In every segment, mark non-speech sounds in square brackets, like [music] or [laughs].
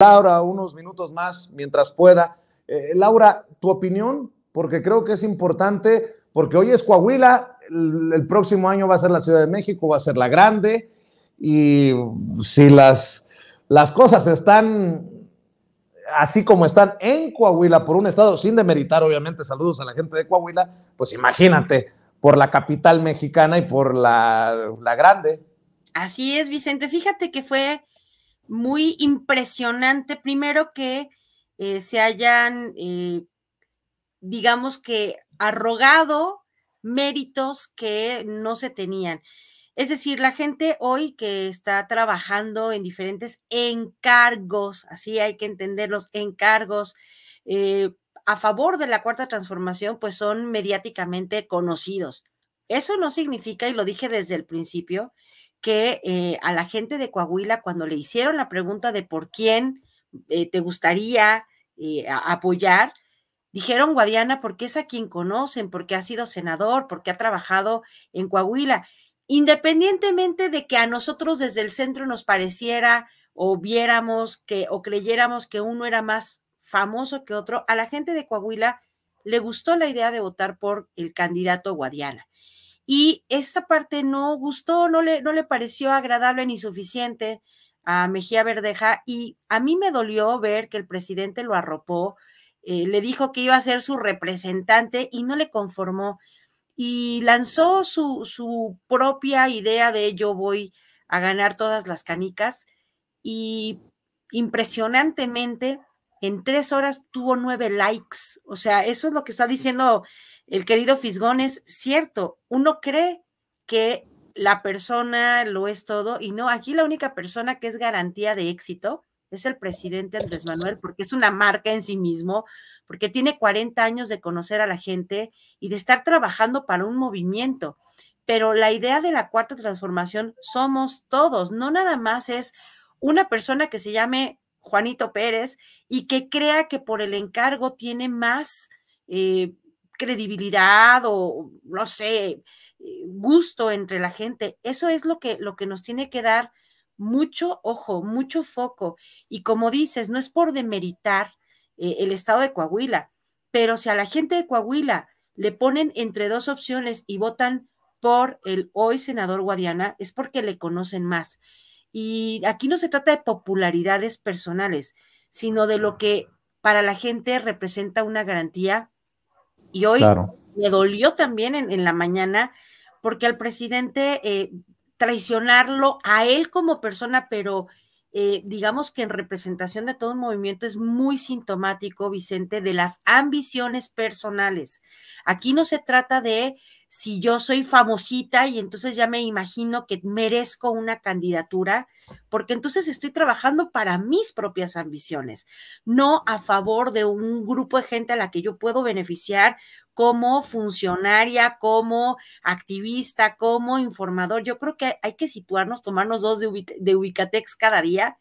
Laura unos minutos más mientras pueda. Eh, Laura, tu opinión, porque creo que es importante, porque hoy es Coahuila, el, próximo año va a ser la Ciudad de México, va a ser la grande, y si las, las cosas están así como están en Coahuila por un estado, sin demeritar obviamente, saludos a la gente de Coahuila, pues imagínate, por la capital mexicana y por la, la grande. Así es, Vicente, fíjate que fue muy impresionante, primero que eh, se hayan, eh, digamos que, arrogado méritos que no se tenían. Es decir, la gente hoy que está trabajando en diferentes encargos, así hay que entender los encargos eh, a favor de la cuarta transformación, pues son mediáticamente conocidos. Eso no significa, y lo dije desde el principio, que eh, a la gente de Coahuila, cuando le hicieron la pregunta de por quién eh, te gustaría eh, apoyar, dijeron Guadiana porque es a quien conocen, porque ha sido senador, porque ha trabajado en Coahuila. Independientemente de que a nosotros desde el centro nos pareciera o viéramos que o creyéramos que uno era más famoso que otro, a la gente de Coahuila le gustó la idea de votar por el candidato Guadiana. Y esta parte no gustó, no le, no le pareció agradable ni suficiente a Mejía Verdeja y a mí me dolió ver que el presidente lo arropó, eh, le dijo que iba a ser su representante y no le conformó y lanzó su, su propia idea de yo voy a ganar todas las canicas y impresionantemente en tres horas tuvo nueve likes. O sea, eso es lo que está diciendo el querido Fisgón es cierto, uno cree que la persona lo es todo y no, aquí la única persona que es garantía de éxito es el presidente Andrés Manuel, porque es una marca en sí mismo, porque tiene 40 años de conocer a la gente y de estar trabajando para un movimiento. Pero la idea de la cuarta transformación somos todos, no nada más es una persona que se llame Juanito Pérez y que crea que por el encargo tiene más eh, credibilidad o, no sé, eh, gusto entre la gente. Eso es lo que, lo que nos tiene que dar mucho ojo, mucho foco. Y como dices, no es por demeritar eh, el estado de Coahuila, pero si a la gente de Coahuila le ponen entre dos opciones y votan por el hoy senador Guadiana, es porque le conocen más. Y aquí no se trata de popularidades personales, sino de lo que para la gente representa una garantía y hoy me dolió también en, la mañana porque al presidente eh, traicionarlo a él como persona, pero eh, digamos que en representación de todo un movimiento es muy sintomático, Vicente, de las ambiciones personales. Aquí no se trata de si yo soy famosita y entonces ya me imagino que merezco una candidatura, porque entonces estoy trabajando para mis propias ambiciones, no a favor de un grupo de gente a la que yo puedo beneficiar como funcionaria, como activista, como informador. Yo creo que hay que situarnos, tomarnos dos de, Ubicatex cada día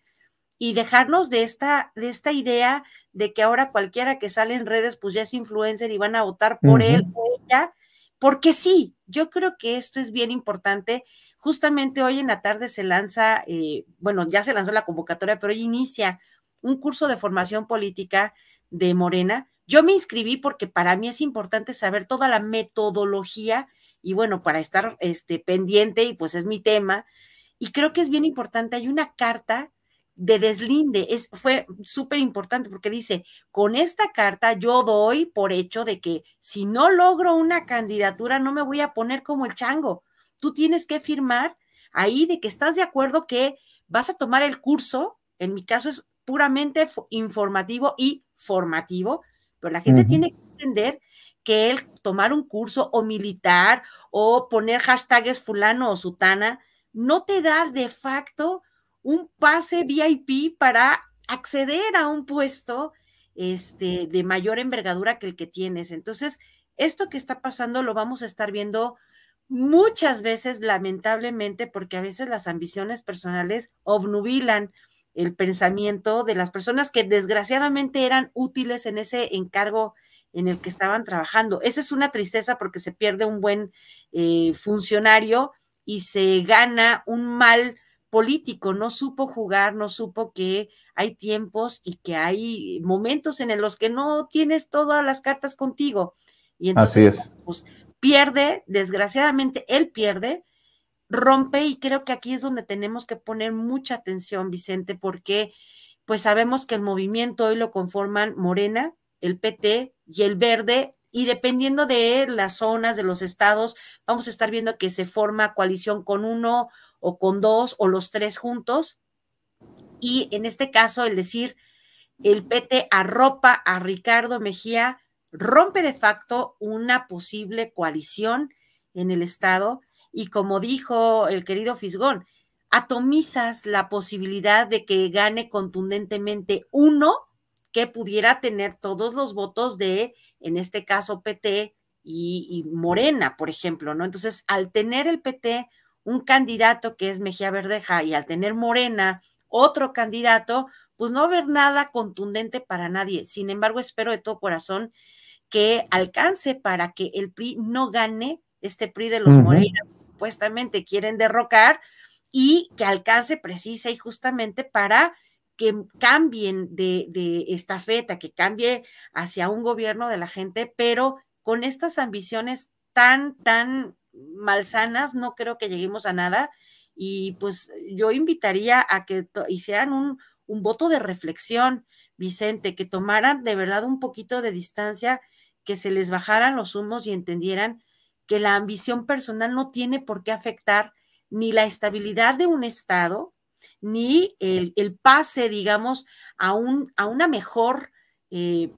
y dejarnos de esta, de esta idea de que ahora cualquiera que sale en redes pues ya es influencer y van a votar por él o ella porque sí, yo creo que esto es bien importante. Justamente hoy en la tarde se lanza, eh, bueno, ya se lanzó la convocatoria, pero hoy inicia un curso de formación política de Morena. Yo me inscribí porque para mí es importante saber toda la metodología y bueno, para estar este, pendiente y pues es mi tema. Y creo que es bien importante, hay una carta de deslinde es, fue súper importante porque dice, con esta carta yo doy por hecho de que si no logro una candidatura no me voy a poner como el chango. Tú tienes que firmar ahí de que estás de acuerdo que vas a tomar el curso, en mi caso es puramente informativo y formativo, pero la gente tiene que entender que el tomar un curso o militar o poner hashtags fulano o sutana no te da de facto un pase VIP para acceder a un puesto este, de mayor envergadura que el que tienes. Entonces, esto que está pasando lo vamos a estar viendo muchas veces, lamentablemente, porque a veces las ambiciones personales obnubilan el pensamiento de las personas que desgraciadamente eran útiles en ese encargo en el que estaban trabajando. Esa es una tristeza porque se pierde un buen eh, funcionario y se gana un mal político, no supo jugar, no supo que hay tiempos y que hay momentos en los que no tienes todas las cartas contigo. Y entonces, Así es. Pues, pierde, desgraciadamente él pierde, rompe y creo que aquí es donde tenemos que poner mucha atención, Vicente, porque pues sabemos que el movimiento hoy lo conforman Morena, el PT y el Verde, y dependiendo de las zonas, de los estados, vamos a estar viendo que se forma coalición con uno o con dos o los tres juntos. Y en este caso, el decir, el PT arropa a Ricardo Mejía, rompe de facto una posible coalición en el Estado y como dijo el querido Fisgón, atomizas la posibilidad de que gane contundentemente uno que pudiera tener todos los votos de, en este caso, PT y, Morena, por ejemplo, ¿no? Entonces, al tener el PT un candidato que es Mejía Verdeja y al tener Morena otro candidato, pues no ver nada contundente para nadie. Sin embargo, espero de todo corazón que alcance para que el PRI no gane este PRI de los Morena supuestamente quieren derrocar, y que alcance precisa y justamente para que cambien de, de feta, que cambie hacia un gobierno de la gente, pero con estas ambiciones tan, tan malsanas, no creo que lleguemos a nada. Y pues yo invitaría a que hicieran un, voto de reflexión, Vicente, que tomaran de verdad un poquito de distancia, que se les bajaran los humos y entendieran que la ambición personal no tiene por qué afectar ni la estabilidad de un Estado, ni el, pase, digamos, a, a una mejor eh,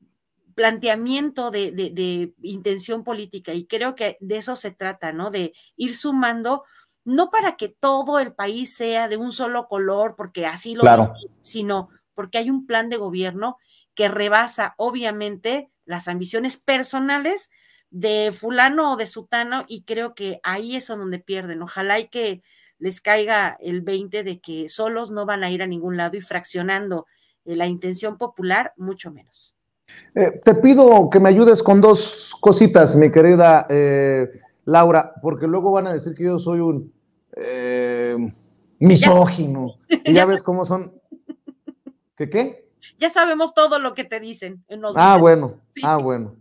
planteamiento de, intención política. Y creo que de eso se trata, ¿no? De ir sumando, no para que todo el país sea de un solo color, porque así lo sino porque hay un plan de gobierno que rebasa, obviamente, las ambiciones personales de fulano o de sutano, y creo que ahí es donde pierden. Ojalá y que les caiga el 20 de que solos no van a ir a ningún lado y fraccionando eh, la intención popular, mucho menos. Eh, te pido que me ayudes con dos cositas, mi querida eh, Laura, porque luego van a decir que yo soy un eh, misógino. [laughs] Y ya, ves cómo son. ¿Qué qué? Ya sabemos todo lo que te dicen. Ah, en los ah, bueno, ah, bueno.